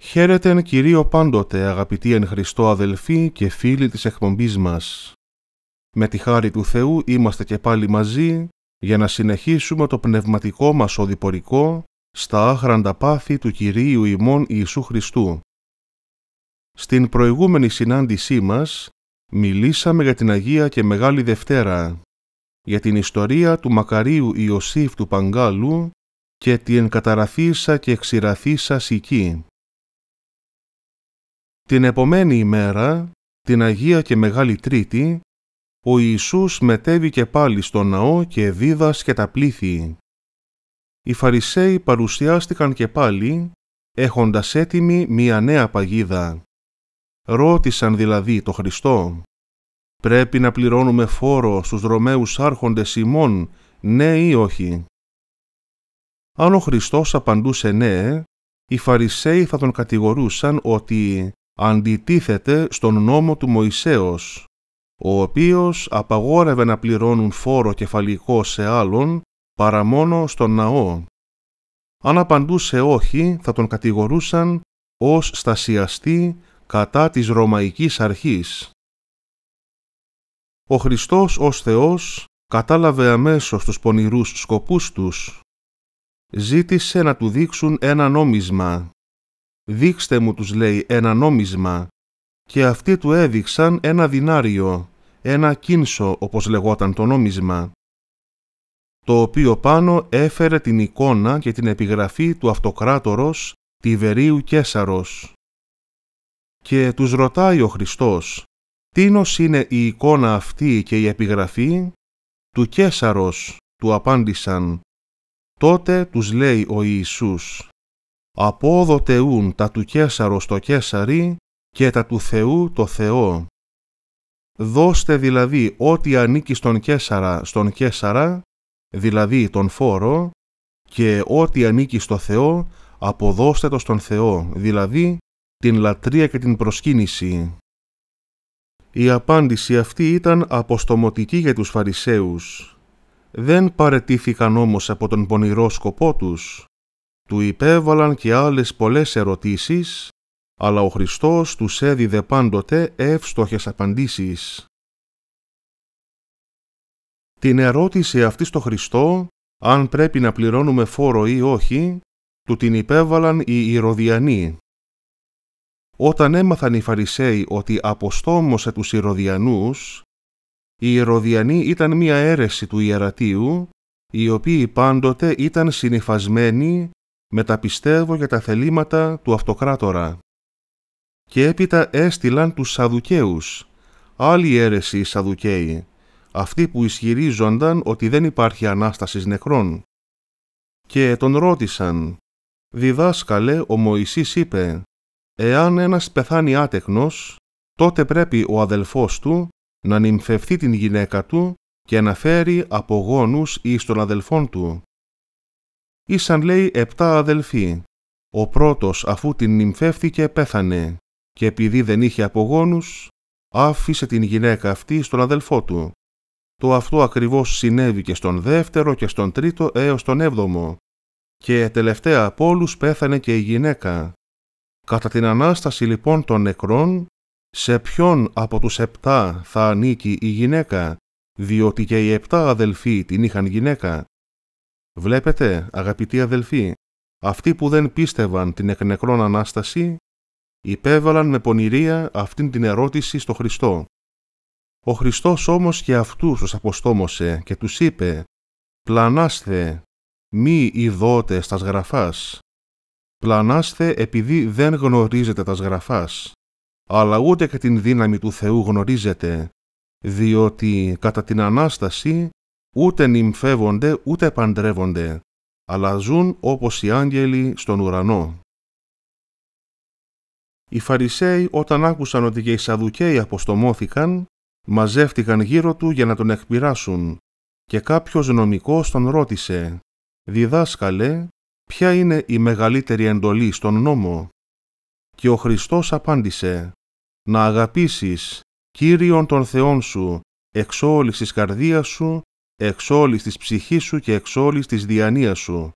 Χαίρετε εν Κυρίο πάντοτε αγαπητοί εν Χριστώ αδελφοί και φίλοι της εκπομπής μας. Με τη χάρη του Θεού είμαστε και πάλι μαζί για να συνεχίσουμε το πνευματικό μας οδηπορικό στα άχραντα πάθη του Κυρίου ημών Ιησού Χριστού. Στην προηγούμενη συνάντησή μας μιλήσαμε για την Αγία και Μεγάλη Δευτέρα, για την ιστορία του Μακαρίου Ιωσήφ του Παγκάλου και την καταραθήσα και εξηραθήσα σική. Την επομένη ημέρα, την Αγία και Μεγάλη Τρίτη, ο Ιησούς μετέβηκε πάλι στο ναό και δίδασκε τα πλήθη. Οι Φαρισαίοι παρουσιάστηκαν και πάλι, έχοντας έτοιμη μία νέα παγίδα. Ρώτησαν δηλαδή το Χριστό. «Πρέπει να πληρώνουμε φόρο στους Ρωμαίους άρχοντες ημών, ναι ή όχι» Αν ο Χριστός απαντούσε ναι, οι Φαρισαίοι θα τον κατηγορούσαν ότι αντιτίθεται στον νόμο του Μωυσέως, ο οποίος απαγόρευε να πληρώνουν φόρο κεφαλικό σε άλλον παρά μόνο στον ναό. Αν απαντούσε όχι, θα τον κατηγορούσαν ως στασιαστή κατά της Ρωμαϊκής αρχής. Ο Χριστός ως Θεός κατάλαβε αμέσως τους πονηρούς σκοπούς τους. Ζήτησε να του δείξουν ένα νόμισμα δείξτε μου τους λέει ένα νόμισμα και αυτοί του έδειξαν ένα δινάριο, ένα κίνσο όπως λεγόταν το νόμισμα, το οποίο πάνω έφερε την εικόνα και την επιγραφή του αυτοκράτορος Τιβερίου Κέσαρος. Και τους ρωτάει ο Χριστός, τίνος είναι η εικόνα αυτή και η επιγραφή του Κέσαρος, του απάντησαν. Τότε τους λέει ο Ιησούς, απόδοτεούν τα του Κέσαρος στο Κέσαρι και τα του Θεού το Θεό. Δώστε δηλαδή ό,τι ανήκει στον Κέσαρα στον Κέσαρα, δηλαδή τον φόρο, και ό,τι ανήκει στο Θεό αποδώστε το στον Θεό, δηλαδή την λατρεία και την προσκύνηση. Η απάντηση αυτή ήταν αποστομωτική για τους Φαρισαίους. Δεν παρετήθηκαν όμως από τον πονηρό σκοπό τους του υπέβαλαν και άλλες πολλές ερωτήσεις, αλλά ο Χριστός τους έδιδε πάντοτε εύστοχες απαντήσεις. Την ερώτηση αυτή στο Χριστό, αν πρέπει να πληρώνουμε φόρο ή όχι, του την υπέβαλαν οι Ηρωδιανοί. Όταν έμαθαν οι Φαρισαίοι ότι αποστόμωσε τους Ηρωδιανούς, οι Ηρωδιανοί ήταν μία αίρεση του ιερατείου, οι οποίοι πάντοτε ήταν συνειφασμένοι μεταπιστεύω για τα θελήματα του αυτοκράτορα. Και έπειτα έστειλαν τους Σαδουκαίους, άλλοι αίρεση οι Σαδουκαίοι, αυτοί που ισχυρίζονταν ότι δεν υπάρχει Ανάστασης νεκρών. Και τον ρώτησαν, «Διδάσκαλε, ο Μωυσής είπε, εάν ένας πεθάνει άτεκνος, τότε πρέπει ο αδελφός του να νυμφευθεί την γυναίκα του και να φέρει από εις των αδελφόν του Ήσαν λέει επτά αδελφοί. Ο πρώτος αφού την νυμφεύθηκε πέθανε και επειδή δεν είχε απογόνους άφησε την γυναίκα αυτή στον αδελφό του. Το αυτό ακριβώς συνέβη και στον δεύτερο και στον τρίτο έως τον έβδομο και τελευταία από όλους πέθανε και η γυναίκα. Κατά την Ανάσταση λοιπόν των νεκρών, σε ποιον από τους επτά θα ανήκει η γυναίκα, διότι και οι επτά αδελφοί την είχαν γυναίκα. Βλέπετε, αγαπητοί αδελφοί, αυτοί που δεν πίστευαν την εκνεκρόν Ανάσταση, υπέβαλαν με πονηρία αυτήν την ερώτηση στο Χριστό. Ο Χριστός όμως και αυτούς τους αποστόμωσε και τους είπε «Πλανάστε, μη ειδώτε στα γραφάς. Πλανάστε επειδή δεν γνωρίζετε τα γραφάς, αλλά ούτε και την δύναμη του Θεού γνωρίζετε, διότι κατά την Ανάσταση ούτε νυμφεύονται ούτε παντρεύονται, αλλά ζουν όπως οι άγγελοι στον ουρανό. Οι Φαρισαίοι όταν άκουσαν ότι και οι Σαδουκαίοι αποστομώθηκαν, μαζεύτηκαν γύρω του για να τον εκπειράσουν και κάποιος νομικός τον ρώτησε «Διδάσκαλε, ποια είναι η μεγαλύτερη εντολή στον νόμο» και ο Χριστός απάντησε «Να αγαπήσεις Κύριον τον Θεόν σου εξ όλης της καρδίας σου εξ όλης της ψυχής σου και εξ όλης της διανοίας σου.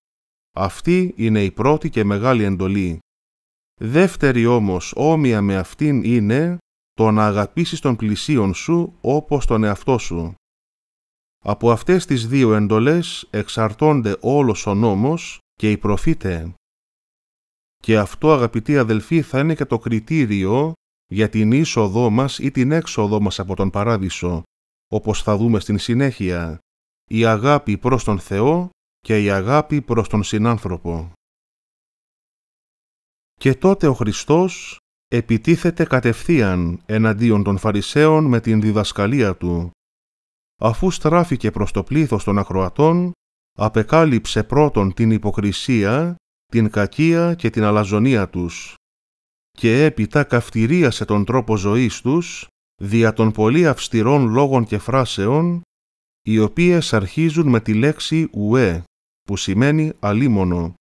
Αυτή είναι η πρώτη και μεγάλη εντολή. Δεύτερη όμως όμοια με αυτήν είναι το να αγαπήσεις τον πλησίον σου όπως τον εαυτό σου. Από αυτές τις δύο εντολές εξαρτώνται όλος ο νόμος και η προφήτες. Και αυτό αγαπητοί αδελφοί θα είναι και το κριτήριο για την είσοδό μας ή την έξοδό μας από τον Παράδεισο, όπως θα δούμε στην συνέχεια η αγάπη προς τον Θεό και η αγάπη προς τον συνάνθρωπο. Και τότε ο Χριστός επιτίθεται κατευθείαν εναντίον των Φαρισαίων με την διδασκαλία του. Αφού στράφηκε προς το πλήθος των ακροατών, απεκάλυψε πρώτον την υποκρισία, την κακία και την αλαζονία τους και έπειτα καυτηρίασε τον τρόπο ζωής τους δια των πολύ αυστηρών λόγων και φράσεων οι οποίες αρχίζουν με τη λέξη «ουέ», που σημαίνει «αλίμονο».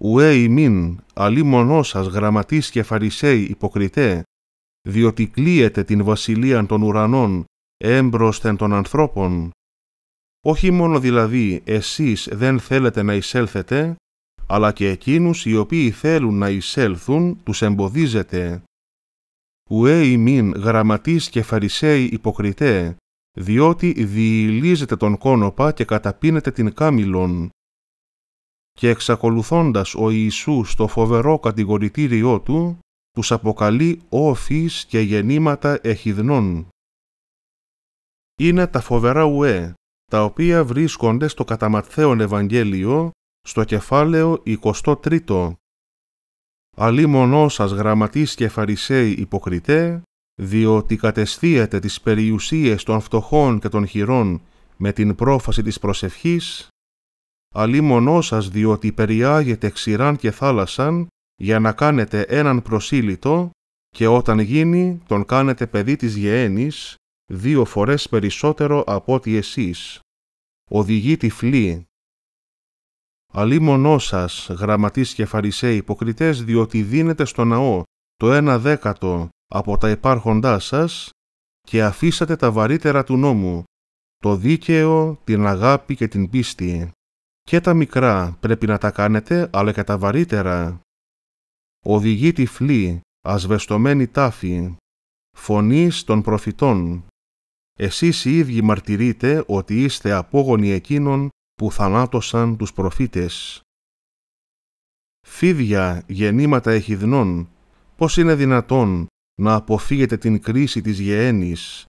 «Ουέ ημίν, αλίμονό σας γραμματείς και φαρισαίοι υποκριτέ, διότι κλείεται την βασιλεία των ουρανών έμπροσθεν των ανθρώπων». Όχι μόνο δηλαδή εσείς δεν θέλετε να εισέλθετε, αλλά και εκείνους οι οποίοι θέλουν να εισέλθουν τους εμποδίζετε. Ουέ ημίν γραμματείς και φαρισαίοι υποκριτέ, διότι διηλίζεται τον κόνοπα και καταπίνεται την κάμιλον. Και εξακολουθώντας ο Ιησούς το φοβερό κατηγορητήριό του, τους αποκαλεί όφης και γεννήματα εχιδνών. Είναι τα φοβερά ουέ, τα οποία βρίσκονται στο καταματθέον Ευαγγέλιο, στο κεφάλαιο 23. Αλλή μονός σας γραμματείς και φαρισαίοι υποκριτέ, διότι κατεστίεται τις περιουσίες των φτωχών και των χειρών με την πρόφαση της προσευχής, αλλή μονός σας διότι περιάγετε ξηράν και θάλασσαν για να κάνετε έναν προσήλυτο και όταν γίνει τον κάνετε παιδί της γεένης δύο φορές περισσότερο από ό,τι εσείς. Οδηγεί τυφλή. Αλλή μονός σας, γραμματείς και φαρισαίοι υποκριτές, διότι δίνετε στο ναό το ένα δέκατο από τα υπάρχοντά σας και αφήσατε τα βαρύτερα του νόμου, το δίκαιο, την αγάπη και την πίστη. Και τα μικρά πρέπει να τα κάνετε, αλλά και τα βαρύτερα. Οδηγεί τυφλή, ασβεστομένη τάφη, φωνής των προφητών. Εσείς οι ίδιοι μαρτυρείτε ότι είστε απόγονοι εκείνων που θανάτωσαν τους προφήτες. Φίδια γεννήματα εχιδνών, πώς είναι δυνατόν να αποφύγετε την κρίση της γεέννης.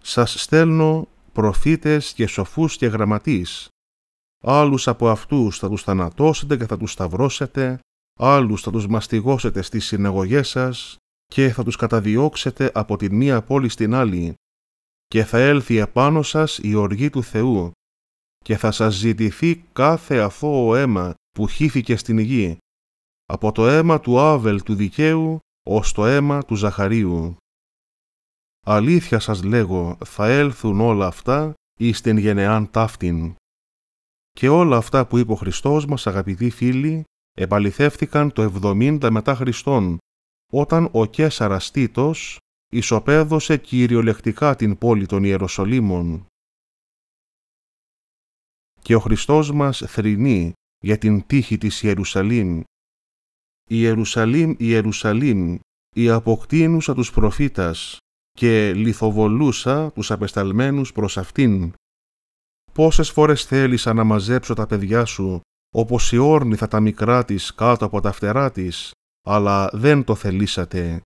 Σας στέλνω προφήτες και σοφούς και γραμματείς. Άλλους από αυτούς θα τους θανατώσετε και θα τους σταυρώσετε, άλλους θα τους μαστιγώσετε στις συνεγωγές σας και θα τους καταδιώξετε από τη μία πόλη στην άλλη και θα έλθει επάνω σας η οργή του Θεού και θα σας ζητηθεί κάθε αθώο αίμα που χύθηκε στην γη, από το αίμα του Άβελ του δικαίου ως το αίμα του Ζαχαρίου. Αλήθεια σας λέγω, θα έλθουν όλα αυτά εις την γενεάν ταύτην. Και όλα αυτά που είπε ο Χριστός μας, αγαπητοί φίλοι, επαληθεύθηκαν το 70 μετά Χριστόν, όταν ο Κέσαρας Τίτος ισοπαίδωσε κυριολεκτικά την πόλη των Ιεροσολύμων. Και ο Χριστός μας θρηνεί για την τύχη της Ιερουσαλήμ Ιερουσαλήμ, Ιερουσαλήμ, η αποκτήνουσα τους προφήτας και λιθοβολούσα τους απεσταλμένους προς αυτήν. Πόσες φορές θέλησα να μαζέψω τα παιδιά σου, όπως η όρνηθα τα μικρά της κάτω από τα φτερά της, αλλά δεν το θελήσατε.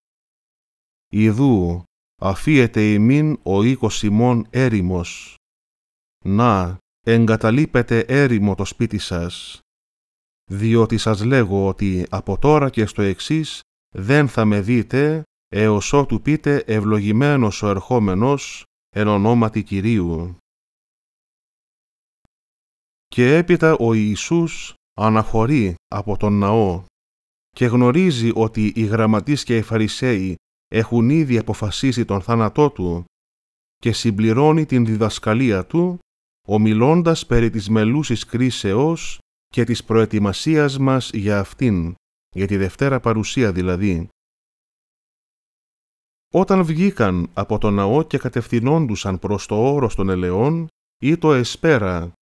Ιδού, αφίεται ημίν ο οίκος ημών έρημος. Να, εγκαταλείπετε έρημο το σπίτι σας διότι σας λέγω ότι από τώρα και στο εξής δεν θα με δείτε έως ότου πείτε ευλογημένος ο ερχόμενος εν ονόματι Κυρίου. Και έπειτα ο Ιησούς αναχωρεί από τον ναό και γνωρίζει ότι οι γραμματείς και οι Φαρισαίοι έχουν ήδη αποφασίσει τον θάνατό του και συμπληρώνει την διδασκαλία του ομιλώντας περί της μελούσης κρίσεως και της προετοιμασίας μας για αυτήν, για τη Δευτέρα Παρουσία δηλαδή. Όταν βγήκαν από το ναό και κατευθυνόντουσαν προς το όρος των ελαιών ή το εσπέρα,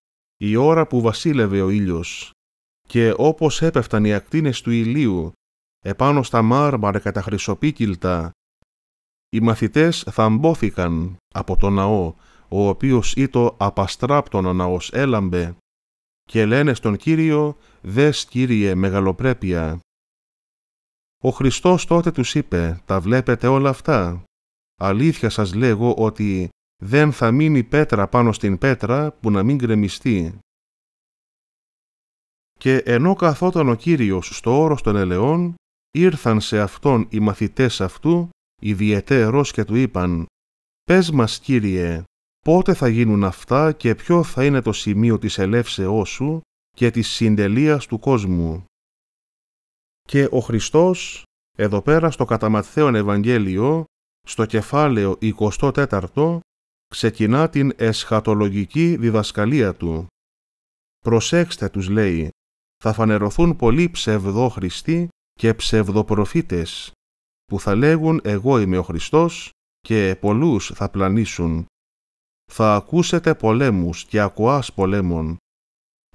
η ώρα που βασίλευε ο ήλιος, και όπως έπεφταν οι ακτίνες του ηλίου επάνω στα μάρμαρα κατά χρυσοπίκυλτα, οι μαθητές θαμπόθηκαν από το ναό, ο οποίος ηλιου επανω στα μαρμαρα τα χρυσοπικυλτα απαστράπτον ο ναός έλαμπε, και λένε στον Κύριο «Δες, Κύριε, μεγαλοπρέπεια». Ο Χριστός τότε τους είπε «Τα βλέπετε όλα αυτά. Αλήθεια σας λέγω ότι δεν θα μείνει πέτρα πάνω στην πέτρα που να μην γκρεμιστεί». Και ενώ καθόταν ο Κύριος στο όρος των ελαιών, ήρθαν σε Αυτόν οι μαθητές Αυτού, ιδιαιτέρως και Του είπαν «Πες μας, Κύριε, πότε θα γίνουν αυτά και ποιο θα είναι το σημείο της ελεύσεώς σου και της συντελείας του κόσμου. Και ο Χριστός, εδώ πέρα στο καταματθέον Ευαγγέλιο, στο κεφάλαιο 24, ξεκινά την εσχατολογική διδασκαλία του. «Προσέξτε» τους λέει, «θα φανερωθούν πολλοί ψευδόχριστοι και ψευδοπροφήτες, που θα λέγουν «εγώ είμαι ο Χριστός» και πολλούς θα πλανήσουν θα ακούσετε πολέμους και ακουάς πολέμων.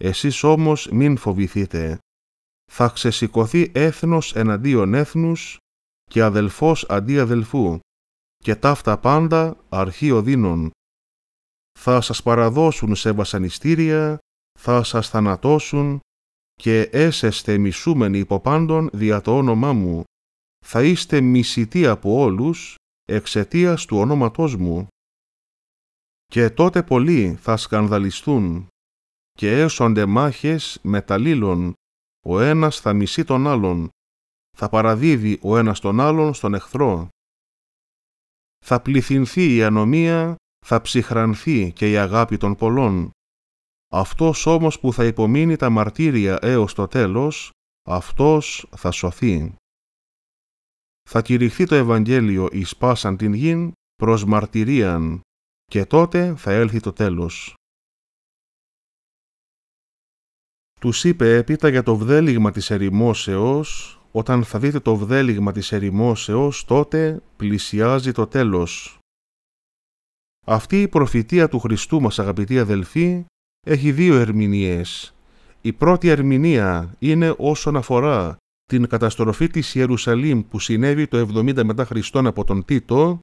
Εσείς όμως μην φοβηθείτε. Θα ξεσηκωθεί έθνος εναντίον έθνους και αδελφός αντί αδελφού και ταύτα πάντα αρχείο δίνων. Θα σας παραδώσουν σε βασανιστήρια, θα σας θανατώσουν και έσεστε μισούμενοι πάντων δια το όνομά μου. Θα είστε μισητοί από όλους εξαιτίας του ονόματός μου και τότε πολλοί θα σκανδαλιστούν και έσονται μάχες μεταλλήλων, ο ένας θα μισεί τον άλλον, θα παραδίδει ο ένας τον άλλον στον εχθρό. Θα πληθυνθεί η ανομία, θα ψυχρανθεί και η αγάπη των πολλών. Αυτός όμως που θα υπομείνει τα μαρτύρια έως το τέλος, αυτός θα σωθεί. Θα κηρυχθεί το Ευαγγέλιο εις πάσαν την γην προς μαρτυρίαν και τότε θα έλθει το τέλος. Τους είπε έπειτα για το βδέλιγμα της ερημόσεως, όταν θα δείτε το βδέλιγμα της ερημόσεως, τότε πλησιάζει το τέλος. Αυτή η προφητεία του Χριστού μας αγαπητοί αδελφοί έχει δύο ερμηνείες. Η πρώτη ερμηνεία είναι όσον αφορά την καταστροφή της Ιερουσαλήμ που συνέβη το 70 μετά Χριστόν από τον Τίτο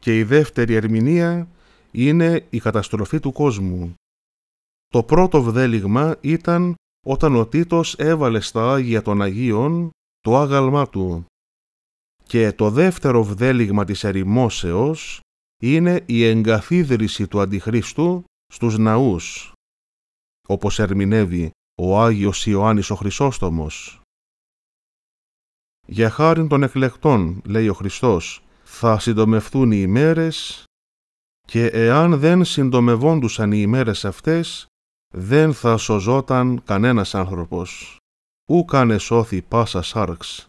και η δεύτερη ερμηνεία είναι η καταστροφή του κόσμου. Το πρώτο βδέλυγμα ήταν όταν ο Τίτος έβαλε στα Άγια των Αγίων το άγαλμά του. Και το δεύτερο βδέλυγμα της ερημόσεως είναι η εγκαθίδρυση του Αντιχρίστου στους ναούς, όπως ερμηνεύει ο Άγιος Ιωάννης ο Χρυσόστομος. «Για χάριν των εκλεκτών», λέει ο Χριστός, «θα συντομευθούν οι ημέρες και εάν δεν συντομευόντουσαν οι ημέρες αυτές, δεν θα σωζόταν κανένας άνθρωπος, κανε εσώθη πάσα σάρξ.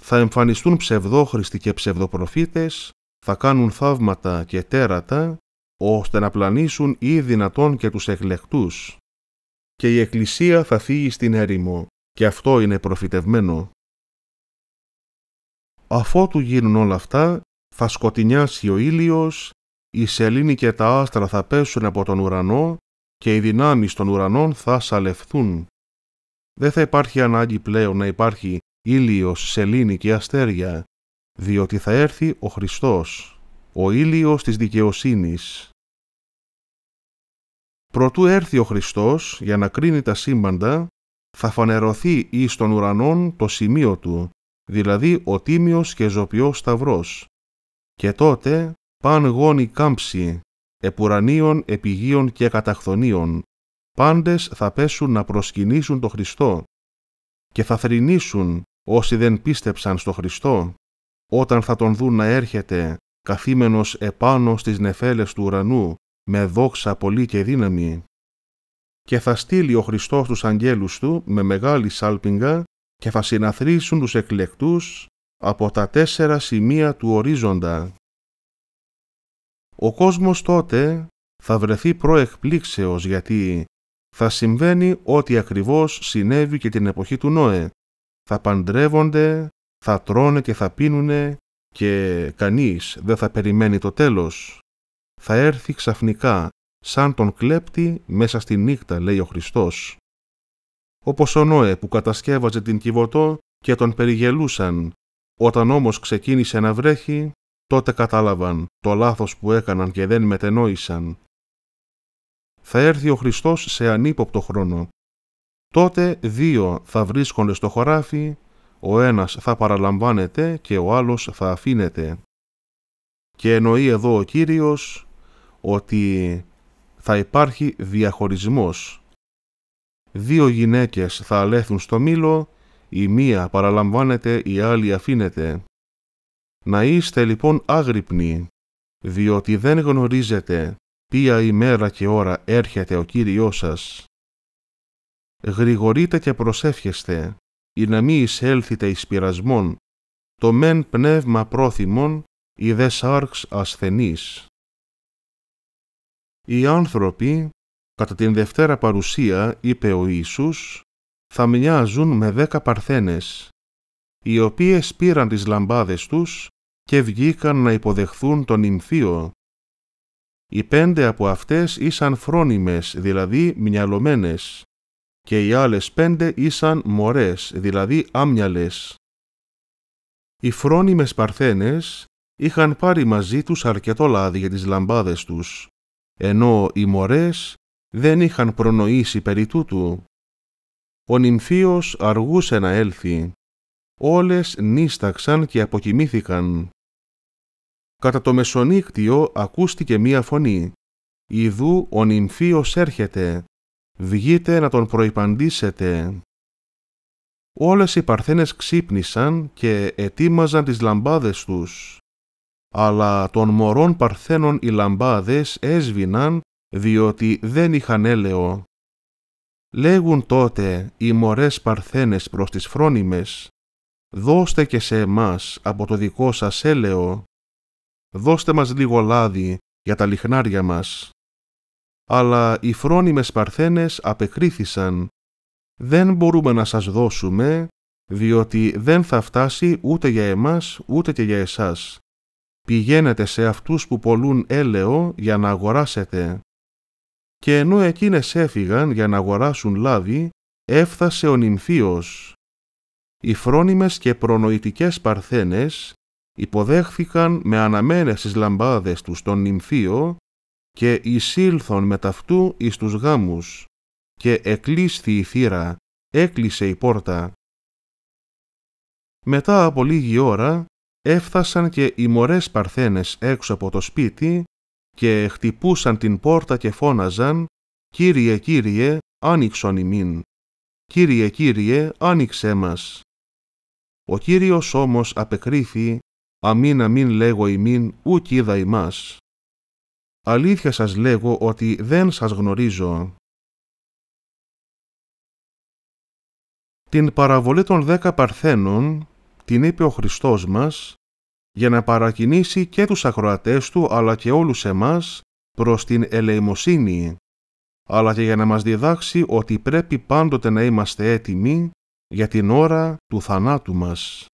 Θα εμφανιστούν ψευδόχριστοι και ψευδοπροφήτες, θα κάνουν θαύματα και τέρατα, ώστε να πλανήσουν ή δυνατόν και τους εκλεκτούς. Και η Εκκλησία θα φύγει στην έρημο, και αυτό είναι προφητευμένο. Αφότου γίνουν όλα αυτά, θα σκοτεινιάσει ο ήλιος, η σελήνη και τα άστρα θα πέσουν από τον ουρανό και οι δυνάμεις των ουρανών θα σαλευθούν. Δεν θα υπάρχει ανάγκη πλέον να υπάρχει ήλιος, σελήνη και αστέρια, διότι θα έρθει ο Χριστός, ο ήλιος της δικαιοσύνης. Προτού έρθει ο Χριστός για να κρίνει τα σύμπαντα, θα φανερωθεί εις των ουρανών το σημείο του, δηλαδή ο τίμιος και ζωπιός σταυρός, και τότε παν γόνοι κάμψη, επουρανίων, επιγείων και καταχθονίων, πάντες θα πέσουν να προσκυνήσουν το Χριστό και θα θρηνήσουν όσοι δεν πίστεψαν στο Χριστό, όταν θα τον δουν να έρχεται καθήμενος επάνω στις νεφέλες του ουρανού με δόξα πολύ και δύναμη. Και θα στείλει ο Χριστός τους αγγέλους του με μεγάλη σάλπιγγα και θα συναθρήσουν τους εκλεκτούς από τα τέσσερα σημεία του ορίζοντα. Ο κόσμος τότε θα βρεθεί προεκπλήξεως γιατί θα συμβαίνει ό,τι ακριβώς συνέβη και την εποχή του Νόε. Θα παντρεύονται, θα τρώνε και θα πίνουνε και κανείς δεν θα περιμένει το τέλος. Θα έρθει ξαφνικά, σαν τον κλέπτη μέσα στη νύχτα, λέει ο Χριστός. Όπως ο Νόε που κατασκεύαζε την Κιβωτό και τον περιγελούσαν όταν όμως ξεκίνησε να βρέχει, τότε κατάλαβαν το λάθος που έκαναν και δεν μετενόησαν. Θα έρθει ο Χριστός σε ανύποπτο χρόνο. Τότε δύο θα βρίσκονται στο χωράφι, ο ένας θα παραλαμβάνεται και ο άλλος θα αφήνεται. Και εννοεί εδώ ο Κύριος ότι θα υπάρχει διαχωρισμός. Δύο γυναίκες θα αλέθουν στο μήλο η μία παραλαμβάνεται, η άλλη αφήνεται. Να είστε λοιπόν άγρυπνοι, διότι δεν γνωρίζετε ποια ημέρα και ώρα έρχεται ο Κύριός σας. Γρηγορείτε και προσεύχεστε, ή να μη εισέλθετε εις πειρασμόν, το μεν πνεύμα πρόθυμον, ή δε σάρξ ασθενής. Οι άνθρωποι, κατά την δευτέρα παρουσία, είπε ο Ιησούς, θα μοιάζουν με δέκα παρθένες, οι οποίες πήραν τις λαμπάδες τους και βγήκαν να υποδεχθούν τον Ιμφίο. Οι πέντε από αυτές ήσαν φρόνιμες, δηλαδή μυαλωμένες, και οι άλλες πέντε ήσαν μωρές, δηλαδή άμυαλες. Οι φρόνιμες παρθένες είχαν πάρει μαζί τους αρκετό λάδι για τις λαμπάδες τους, ενώ οι μωρές δεν είχαν προνοήσει περί τούτου. Ο νυμφίος αργούσε να έλθει. Όλες νίσταξαν και αποκοιμήθηκαν. Κατά το μεσονύκτιο ακούστηκε μία φωνή. «Ιδού ο νυμφίος έρχεται. Βγείτε να τον προϋπαντήσετε». Όλες οι παρθένες ξύπνησαν και ετοίμαζαν τις λαμπάδες τους. Αλλά των μωρών παρθένων οι λαμπάδες έσβηναν διότι δεν είχαν έλεο. Λέγουν τότε οι μωρές παρθένες προς τις φρόνιμες, δώστε και σε εμάς από το δικό σας έλεο, δώστε μας λίγο λάδι για τα λιχνάρια μας. Αλλά οι φρόνιμες παρθένες απεκρίθησαν, δεν μπορούμε να σας δώσουμε, διότι δεν θα φτάσει ούτε για εμάς ούτε και για εσάς. Πηγαίνετε σε αυτούς που πολλούν έλαιο για να αγοράσετε και ενώ εκείνες έφυγαν για να αγοράσουν λάδι, έφτασε ο νυμφίος. Οι φρόνιμες και προνοητικές παρθένες υποδέχθηκαν με αναμένες τις λαμπάδες τους τον νυμφίο και εισήλθον με ταυτού εις τους γάμους και εκλείσθη η θύρα, έκλεισε η πόρτα. Μετά από λίγη ώρα έφτασαν και οι μωρές παρθένες έξω από το σπίτι και χτυπούσαν την πόρτα και φώναζαν «Κύριε, Κύριε, άνοιξον ημίν! Κύριε, Κύριε, άνοιξέ μας!» Ο Κύριος όμως απεκρίθη «Αμήν, αμήν λέγω ημίν, ούκ είδα ημάς». Αλήθεια σας λέγω ότι δεν σας γνωρίζω. Την παραβολή των δέκα παρθένων την είπε ο Χριστός μας για να παρακινήσει και τους ακροατές του αλλά και όλους εμάς προς την ελεημοσύνη, αλλά και για να μας διδάξει ότι πρέπει πάντοτε να είμαστε έτοιμοι για την ώρα του θανάτου μας.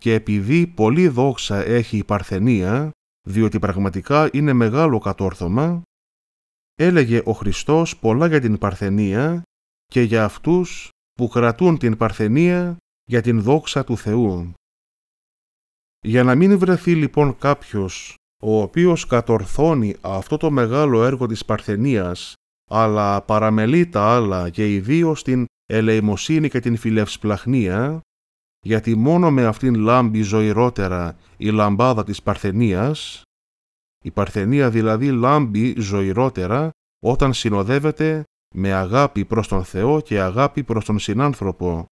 Και επειδή πολλή δόξα έχει η Παρθενία, διότι πραγματικά είναι μεγάλο κατόρθωμα, έλεγε ο Χριστός πολλά για την Παρθενία και για αυτούς που κρατούν την Παρθενία για την δόξα του Θεού. Για να μην βρεθεί λοιπόν κάποιος ο οποίος κατορθώνει αυτό το μεγάλο έργο της Παρθενίας, αλλά παραμελεί τα άλλα και ιδίως την ελεημοσύνη και την φιλευσπλαχνία, γιατί μόνο με αυτήν λάμπει ζωηρότερα η λαμπάδα της Παρθενίας, η Παρθενία δηλαδή λάμπει ζωηρότερα όταν συνοδεύεται με αγάπη προς τον Θεό και αγάπη προς τον συνάνθρωπο,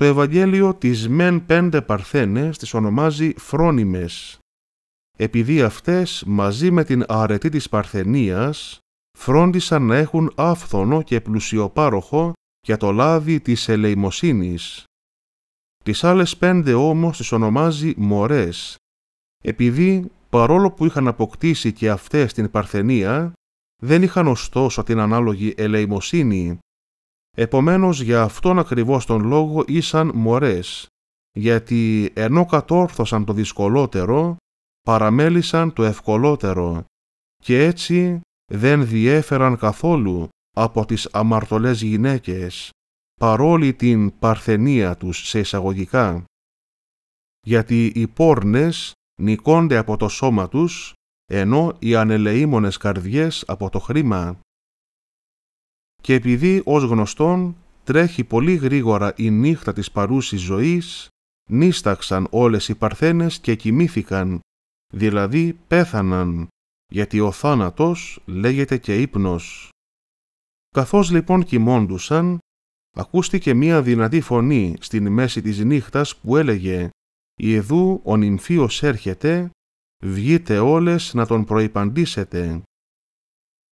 το Ευαγγέλιο τις μεν πέντε παρθένες τις ονομάζει φρόνιμες, επειδή αυτές μαζί με την αρετή της παρθενίας φρόντισαν να έχουν άφθονο και πλουσιοπάροχο για το λάδι της ελεημοσύνης. Τις άλλες πέντε όμως τις ονομάζει μορές, επειδή παρόλο που είχαν αποκτήσει και αυτές την παρθενία, δεν είχαν ωστόσο την ανάλογη ελεημοσύνη Επομένως για αυτόν ακριβώς τον λόγο ήσαν μορές, γιατί ενώ κατόρθωσαν το δυσκολότερο, παραμέλησαν το ευκολότερο και έτσι δεν διέφεραν καθόλου από τις αμαρτωλές γυναίκες, παρόλη την παρθενία τους σε εισαγωγικά. Γιατί οι πόρνες νικώνται από το σώμα τους, ενώ οι ανελεήμονες καρδιές από το χρήμα και επειδή ως γνωστόν τρέχει πολύ γρήγορα η νύχτα της παρούσης ζωής, νίσταξαν όλες οι παρθένες και κοιμήθηκαν, δηλαδή πέθαναν, γιατί ο θάνατος λέγεται και ύπνος. Καθώς λοιπόν κοιμόντουσαν, ακούστηκε μία δυνατή φωνή στην μέση της νύχτας που έλεγε «Ιεδού ο νυμφίος έρχεται, βγείτε όλες να τον προϋπαντήσετε».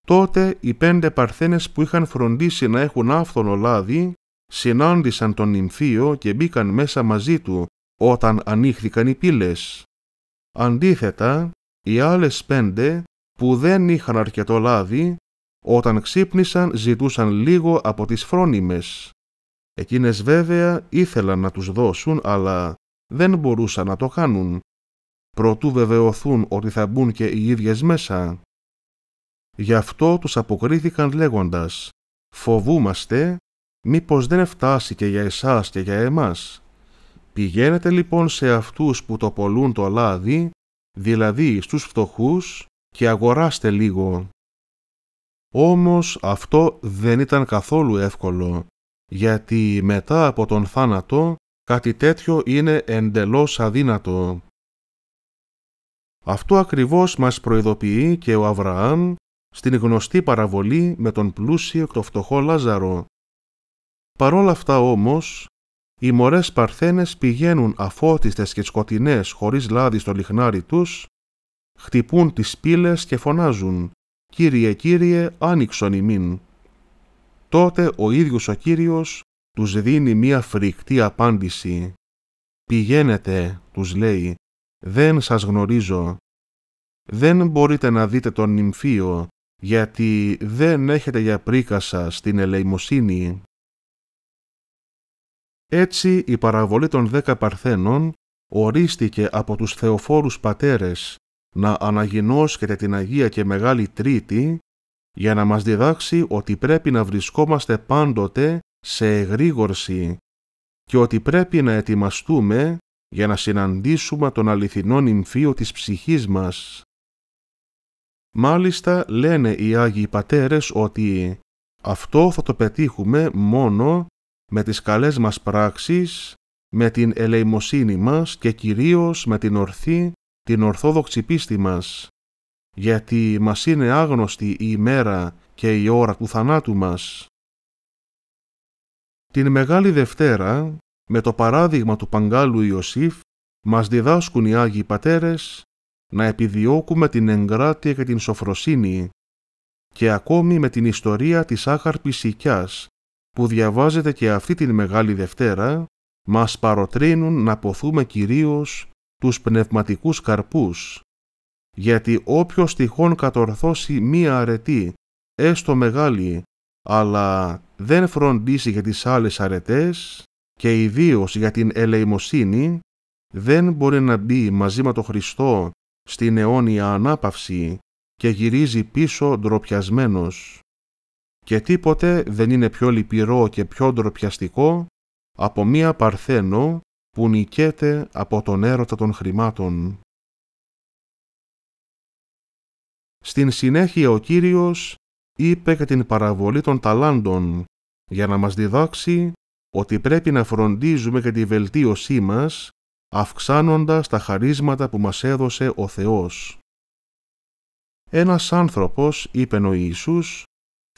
Τότε οι πέντε παρθένες που είχαν φροντίσει να έχουν άφθονο λάδι, συνάντησαν τον νυμφίο και μπήκαν μέσα μαζί του όταν ανοίχθηκαν οι πύλες. Αντίθετα, οι άλλες πέντε που δεν είχαν αρκετό λάδι, όταν ξύπνησαν ζητούσαν λίγο από τις φρόνιμες. Εκείνες βέβαια ήθελαν να τους δώσουν, αλλά δεν μπορούσαν να το κάνουν. Προτού βεβαιωθούν ότι θα μπουν και οι ίδιες μέσα. Γι' αυτό τους αποκρίθηκαν λέγοντας «Φοβούμαστε, μήπως δεν φτάσει και για εσάς και για εμάς. Πηγαίνετε λοιπόν σε αυτούς που το πολλούν το λάδι, δηλαδή στους φτωχούς, και αγοράστε λίγο». Όμως αυτό δεν ήταν καθόλου εύκολο, γιατί μετά από τον θάνατο κάτι τέτοιο είναι εντελώς αδύνατο. Αυτό ακριβώς μας προειδοποιεί και ο Αβραάμ στην γνωστή παραβολή με τον πλούσιο και το φτωχό Λάζαρο. Παρόλα αυτά όμως, οι μωρές παρθένες πηγαίνουν αφώτιστες και σκοτεινές χωρίς λάδι στο λιχνάρι τους, χτυπούν τις πύλες και φωνάζουν «Κύριε, Κύριε, άνοιξον ημίν». Τότε ο ίδιος ο Κύριος τους δίνει μία φρικτή απάντηση. «Πηγαίνετε», τους λέει, «δεν σας γνωρίζω. Δεν μπορείτε να δείτε τον νυμφίο, γιατί δεν έχετε για πρίκα σας την ελεημοσύνη. Έτσι η παραβολή των δέκα παρθένων ορίστηκε από τους θεοφόρους πατέρες να αναγινώσκεται την Αγία και Μεγάλη Τρίτη για να μας διδάξει ότι πρέπει να βρισκόμαστε πάντοτε σε εγρήγορση και ότι πρέπει να ετοιμαστούμε για να συναντήσουμε τον αληθινό νυμφίο της ψυχής μας. Μάλιστα λένε οι Άγιοι Πατέρες ότι αυτό θα το πετύχουμε μόνο με τις καλές μας πράξεις, με την ελεημοσύνη μας και κυρίως με την ορθή, την ορθόδοξη πίστη μας, γιατί μας είναι άγνωστη η ημέρα και η ώρα του θανάτου μας. Την Μεγάλη Δευτέρα, με το παράδειγμα του Παγκάλου Ιωσήφ, μας διδάσκουν οι Άγιοι Πατέρες να επιδιώκουμε την εγκράτεια και την σοφροσύνη και ακόμη με την ιστορία της άχαρπης που διαβάζεται και αυτή την Μεγάλη Δευτέρα μας παροτρύνουν να ποθούμε κυρίως τους πνευματικούς καρπούς γιατί όποιος τυχόν κατορθώσει μία αρετή έστω μεγάλη αλλά δεν φροντίσει για τις άλλες αρετές και ιδίως για την ελεημοσύνη δεν μπορεί να μπει μαζί με τον Χριστό στην αιώνια ανάπαυση και γυρίζει πίσω ντροπιασμένος. Και τίποτε δεν είναι πιο λυπηρό και πιο ντροπιαστικό από μία παρθένο που νικέται από τον έρωτα των χρημάτων. Στην συνέχεια ο Κύριος είπε και την παραβολή των ταλάντων για να μας διδάξει ότι πρέπει να φροντίζουμε για τη βελτίωσή μας αυξάνοντας τα χαρίσματα που μας έδωσε ο Θεός. Ένας άνθρωπος, είπε ο Ιησούς,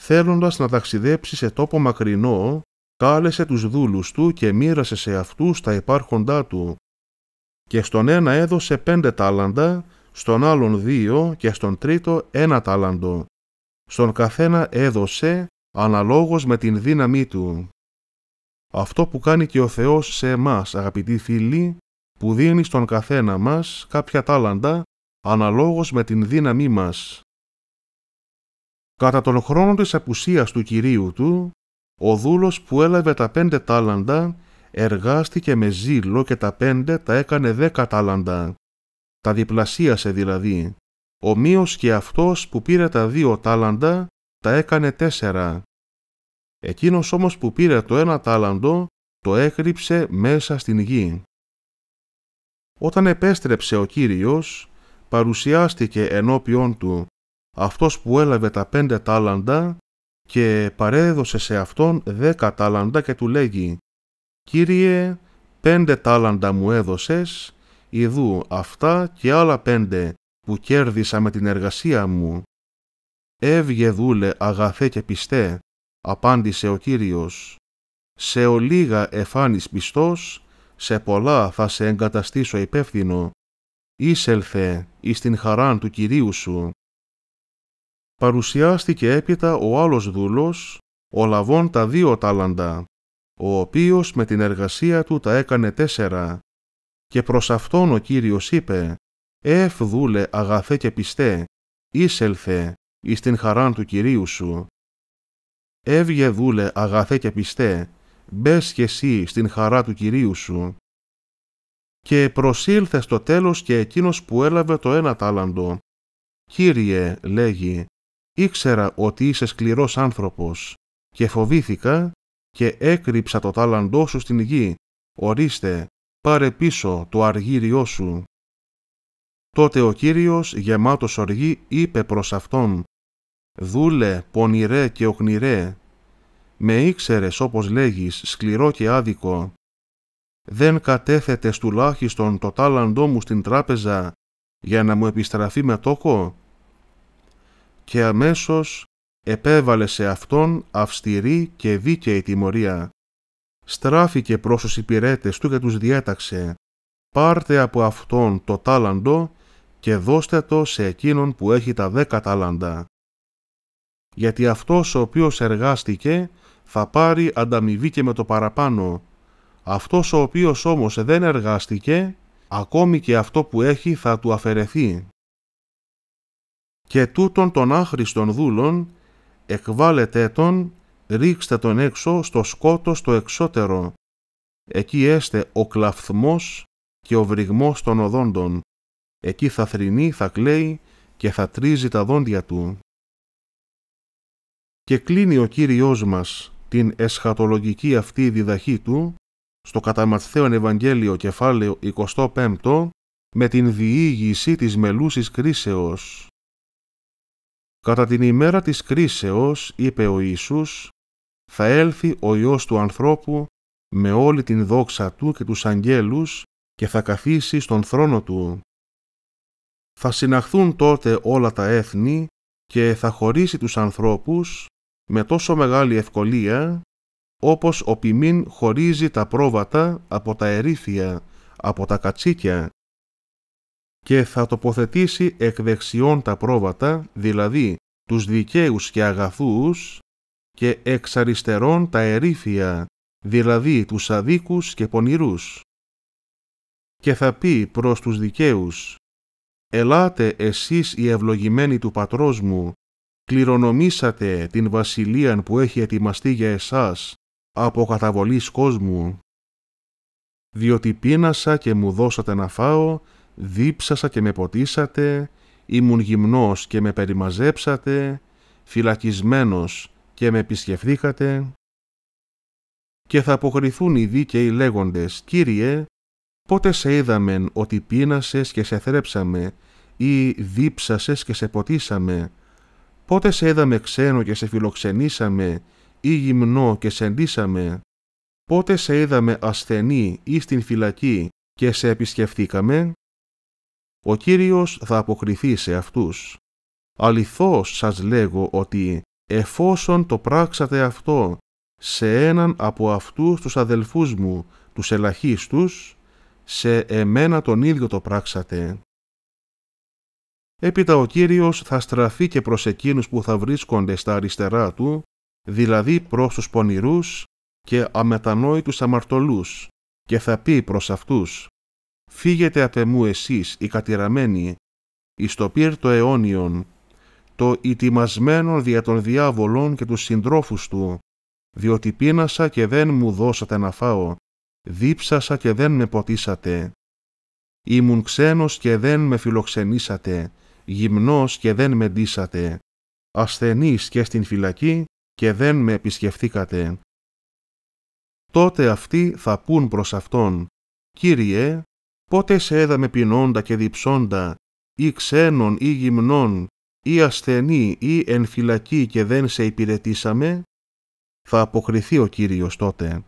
θέλοντας να ταξιδέψει σε τόπο μακρινό, κάλεσε τους δούλους του και μοίρασε σε αυτούς τα υπάρχοντά του. Και στον ένα έδωσε πέντε τάλαντα, στον άλλον δύο και στον τρίτο ένα τάλαντο. Στον καθένα έδωσε αναλόγως με την δύναμή του. Αυτό που κάνει και ο Θεός σε εμάς, αγαπητοί φίλοι, που δίνει στον καθένα μας κάποια τάλαντα αναλόγως με την δύναμή μας. Κατά τον χρόνο της απουσίας του Κυρίου του, ο δούλος που έλαβε τα πέντε τάλαντα εργάστηκε με ζήλο και τα πέντε τα έκανε δέκα τάλαντα. Τα διπλασίασε δηλαδή. Ομοίως και αυτός που πήρε τα δύο τάλαντα τα έκανε τέσσερα. Εκείνος όμως που πήρε το ένα τάλαντο το έκρυψε μέσα στην γη. Όταν επέστρεψε ο Κύριος, παρουσιάστηκε ενώπιον του αυτός που έλαβε τα πέντε τάλαντα και παρέδωσε σε αυτόν δέκα τάλαντα και του λέγει «Κύριε, πέντε τάλαντα μου έδωσες, ειδού αυτά και άλλα πέντε που κέρδισα με την εργασία μου». «Έβγε δούλε αγαθέ και πιστέ», απάντησε ο Κύριος. «Σε ολίγα εφάνης πιστός, σε πολλά θα σε εγκαταστήσω υπεύθυνο, ήσελθε εις την χαράν του Κυρίου σου. Παρουσιάστηκε έπειτα ο άλλος δούλος, ο λαβών τα δύο τάλαντα, ο οποίος με την εργασία του τα έκανε τέσσερα, και προς αυτόν ο Κύριος είπε, «Εφ δούλε αγαθέ και πιστέ, ήσελθε εις την χαράν του Κυρίου σου». «Έβγε δούλε αγαθέ και πιστέ, μπες και εσύ στην χαρά του Κυρίου σου και προσήλθε στο τέλος και εκείνος που έλαβε το ένα τάλαντο. «Κύριε», λέγει, «ήξερα ότι είσαι σκληρός άνθρωπος και φοβήθηκα και έκρυψα το τάλαντό σου στην γη. Ορίστε, πάρε πίσω το αργύριό σου». Τότε ο Κύριος, γεμάτος οργή, είπε προς αυτόν «Δούλε, πονηρέ και οχνηρέ» με ήξερες όπως λέγεις σκληρό και άδικο, δεν κατέθετες τουλάχιστον το τάλαντό μου στην τράπεζα για να μου επιστραφεί με τόκο» και αμέσως επέβαλε σε αυτόν αυστηρή και δίκαιη τιμωρία. Στράφηκε προς τους υπηρέτες του και τους διέταξε «Πάρτε από αυτόν το τάλαντο και δώστε το σε εκείνον που έχει τα δέκα τάλαντα». Γιατί αυτός ο οποίος εργάστηκε θα πάρει ανταμοιβή και με το παραπάνω. Αυτός ο οποίος όμως δεν εργάστηκε, ακόμη και αυτό που έχει θα του αφαιρεθεί. Και τούτον των άχρηστων δούλων, εκβάλετε τον, ρίξτε τον έξω στο σκότος, στο εξώτερο. Εκεί έστε ο κλαφθμός και ο βρυγμός των οδόντων. Εκεί θα θρυνεί, θα κλαίει και θα τρίζει τα δόντια του. Και κλείνει ο Κύριος μας την εσχατολογική αυτή διδαχή του στο Ματθαίον Ευαγγέλιο κεφάλαιο 25 με την διήγηση της μελούσης κρίσεως. Κατά την ημέρα της κρίσεως, είπε ο Ιησούς, θα έλθει ο Υιός του ανθρώπου με όλη την δόξα του και τους αγγέλους και θα καθίσει στον θρόνο του. Θα συναχθούν τότε όλα τα έθνη και θα χωρίσει τους ανθρώπους με τόσο μεγάλη ευκολία όπως ο ποιμήν χωρίζει τα πρόβατα από τα ερήφια, από τα κατσίκια και θα τοποθετήσει εκ δεξιών τα πρόβατα, δηλαδή τους δικαίους και αγαθούς και εξ αριστερών τα ερήφια, δηλαδή τους αδίκους και πονηρούς. Και θα πει προς τους δικαίους «Ελάτε εσείς οι ευλογημένοι του πατρός μου κληρονομήσατε την βασιλεία που έχει ετοιμαστεί για εσάς από καταβολής κόσμου. Διότι πίνασα και μου δώσατε να φάω, δίψασα και με ποτίσατε, ήμουν γυμνός και με περιμαζέψατε, φυλακισμένος και με επισκεφθήκατε. Και θα αποκριθούν οι δίκαιοι λέγοντες, «Κύριε, πότε σε είδαμεν ότι πίνασες και σε θρέψαμε ή δίψασες και σε ποτίσαμε» Πότε σε είδαμε ξένο και σε φιλοξενήσαμε ή γυμνό και σε ντύσαμε, Πότε σε είδαμε ασθενή ή στην φυλακή και σε επισκεφθήκαμε, Ο Κύριος θα αποκριθεί σε αυτούς. Αληθώς σας λέγω ότι εφόσον το πράξατε αυτό σε έναν από αυτούς τους αδελφούς μου, τους ελαχίστους, σε εμένα τον ίδιο το πράξατε. Έπειτα ο Κύριος θα στραφεί και προς εκείνους που θα βρίσκονται στα αριστερά του, δηλαδή προς τους πονηρούς και αμετανόητους αμαρτωλούς, και θα πει προς αυτούς «Φύγετε απ' εμού εσείς οι κατηραμένοι, εις το πύρ το αιώνιον, το ιτιμασμένο δια των διάβολων και τους συντρόφους του, διότι πίνασα και δεν μου δώσατε να φάω, δίψασα και δεν με ποτίσατε, ήμουν ξένος και δεν με φιλοξενήσατε, γυμνός και δεν με ντύσατε, ασθενής και στην φυλακή και δεν με επισκεφθήκατε. Τότε αυτοί θα πούν προς Αυτόν, «Κύριε, πότε σε έδαμε πεινώντα και διψώντα, ή ξένων ή γυμνών, ή ασθενή ή εν φυλακή και δεν σε υπηρετήσαμε» θα αποκριθεί ο Κύριος τότε.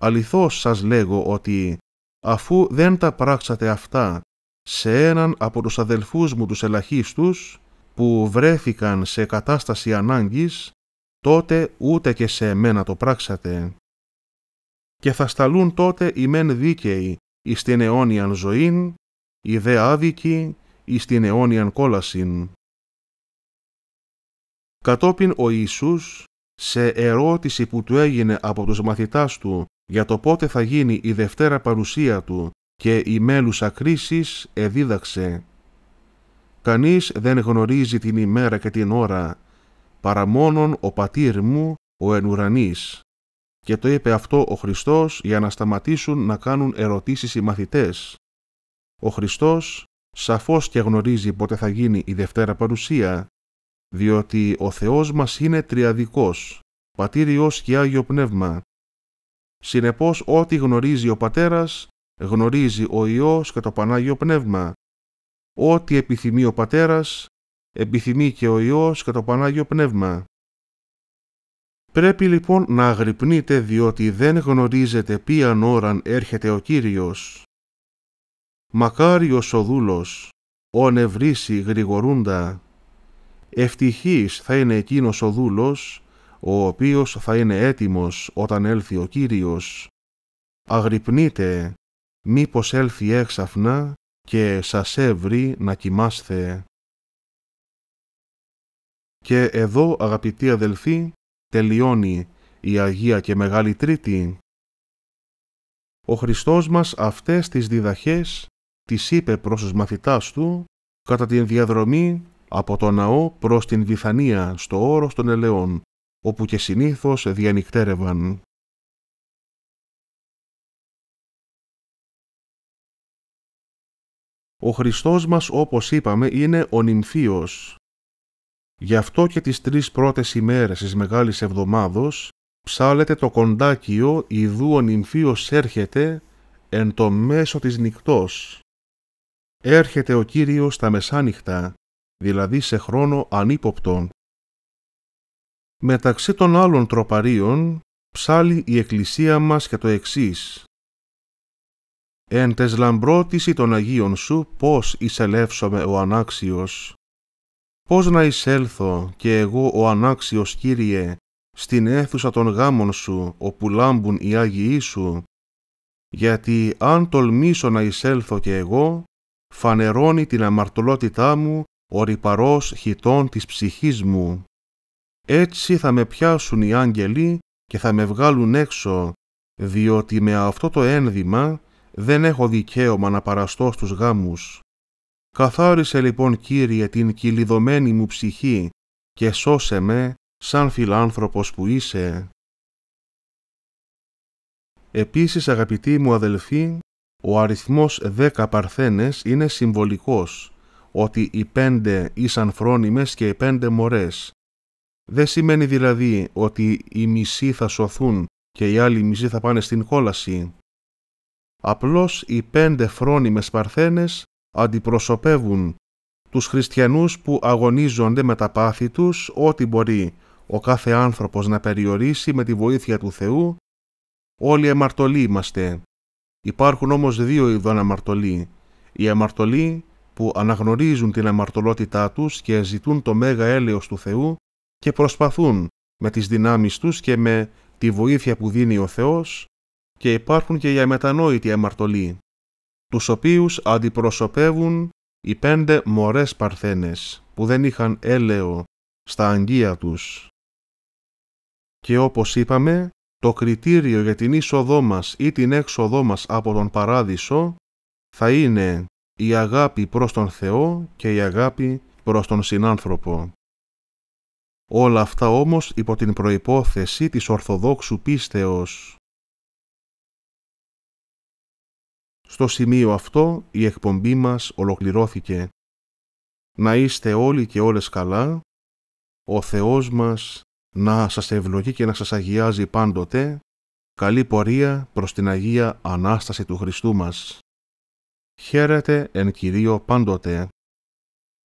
Αληθώς σας λέγω ότι αφού δεν τα πράξατε αυτά σε έναν από τους αδελφούς μου τους ελαχίστους που βρέθηκαν σε κατάσταση ανάγκης, τότε ούτε και σε εμένα το πράξατε. Και θα σταλούν τότε οι μεν δίκαιοι εις την αιώνιαν ζωήν, οι δε άδικοι εις την αιώνιαν κόλασιν. Κατόπιν ο Ιησούς, σε ερώτηση που του έγινε από τους μαθητάς του για το πότε θα γίνει η δευτέρα παρουσία του και η μέλουσα κρίσης εδίδαξε. Κανείς δεν γνωρίζει την ημέρα και την ώρα, παρά μόνον ο πατήρ μου, ο εν ουρανής. Και το είπε αυτό ο Χριστός για να σταματήσουν να κάνουν ερωτήσεις οι μαθητές. Ο Χριστός σαφώς και γνωρίζει πότε θα γίνει η Δευτέρα Παρουσία, διότι ο Θεός μας είναι τριαδικός, Πατήριος και Άγιο Πνεύμα. Συνεπώς ό,τι γνωρίζει ο Πατέρας γνωρίζει ο Υιός και το Πανάγιο Πνεύμα. Ό,τι επιθυμεί ο Πατέρας, επιθυμεί και ο Υιός και το Πανάγιο Πνεύμα. Πρέπει λοιπόν να αγρυπνείτε διότι δεν γνωρίζετε ποιαν ώραν έρχεται ο Κύριος. Μακάριος ο δούλος, ο νευρίσι γρηγορούντα. Ευτυχής θα είναι εκείνος ο δούλος, ο οποίος θα είναι έτοιμος όταν έλθει ο Κύριος. Αγρυπνείτε, μήπως έλθει έξαφνα και σας έβρει να κοιμάστε. Και εδώ, αγαπητοί αδελφοί, τελειώνει η Αγία και Μεγάλη Τρίτη. Ο Χριστός μας αυτές τις διδαχές τις είπε προς τους μαθητάς του κατά την διαδρομή από το ναό προς την Βιθανία στο όρος των Ελαιών, όπου και συνήθως διανυκτέρευαν. Ο Χριστός μας, όπως είπαμε, είναι ο νυμφίος. Γι' αυτό και τις τρεις πρώτες ημέρες της Μεγάλης Εβδομάδος ψάλεται το κοντάκιο, ιδού ο νυμφίος έρχεται εν το μέσο της νυχτός. Έρχεται ο Κύριος στα μεσάνυχτα, δηλαδή σε χρόνο ανύποπτον. Μεταξύ των άλλων τροπαρίων ψάλλει η Εκκλησία μας και το εξής εν τες λαμπρότηση των Αγίων σου πώς εισελεύσομαι ο ανάξιος. Πώς να εισέλθω και εγώ ο ανάξιος Κύριε στην αίθουσα των γάμων σου όπου λάμπουν οι Άγιοι σου, γιατί αν τολμήσω να εισέλθω και εγώ, φανερώνει την αμαρτωλότητά μου ο ρυπαρός χιτών της ψυχής μου. Έτσι θα με πιάσουν οι άγγελοι και θα με βγάλουν έξω, διότι με αυτό το ένδυμα δεν έχω δικαίωμα να παραστώ στους γάμους. Καθάρισε λοιπόν Κύριε την κυλιδωμένη μου ψυχή και σώσε με σαν φιλάνθρωπος που είσαι. Επίσης αγαπητοί μου αδελφοί, ο αριθμός 10 παρθένες είναι συμβολικός, ότι οι πέντε ήσαν φρόνιμες και οι πέντε μορές. Δεν σημαίνει δηλαδή ότι οι μισοί θα σωθούν και οι άλλοι μισοί θα πάνε στην κόλαση, Απλώς οι πέντε φρόνιμες παρθένες αντιπροσωπεύουν τους χριστιανούς που αγωνίζονται με τα πάθη τους ό,τι μπορεί ο κάθε άνθρωπος να περιορίσει με τη βοήθεια του Θεού. Όλοι αμαρτωλοί είμαστε. Υπάρχουν όμως δύο ειδών αμαρτωλοί. Οι αμαρτωλοί που αναγνωρίζουν την αμαρτωλότητά τους και ζητούν το μέγα έλεος του Θεού και προσπαθούν με τις δυνάμεις τους και με τη βοήθεια που δίνει ο Θεός και υπάρχουν και οι αμετανόητοι αμαρτωλοί, τους οποίους αντιπροσωπεύουν οι πέντε μορές παρθένες που δεν είχαν έλεο στα αγγεία τους. Και όπως είπαμε, το κριτήριο για την είσοδό μας ή την έξοδό μας από τον Παράδεισο θα είναι η αγάπη προς τον Θεό και η αγάπη προς τον συνάνθρωπο. Όλα αυτά όμως υπό την προϋπόθεση της Ορθοδόξου πίστεως Στο σημείο αυτό η εκπομπή μας ολοκληρώθηκε. Να είστε όλοι και όλες καλά. Ο Θεός μας να σας ευλογεί και να σας αγιάζει πάντοτε. Καλή πορεία προς την Αγία Ανάσταση του Χριστού μας. Χαίρετε εν Κυρίω πάντοτε.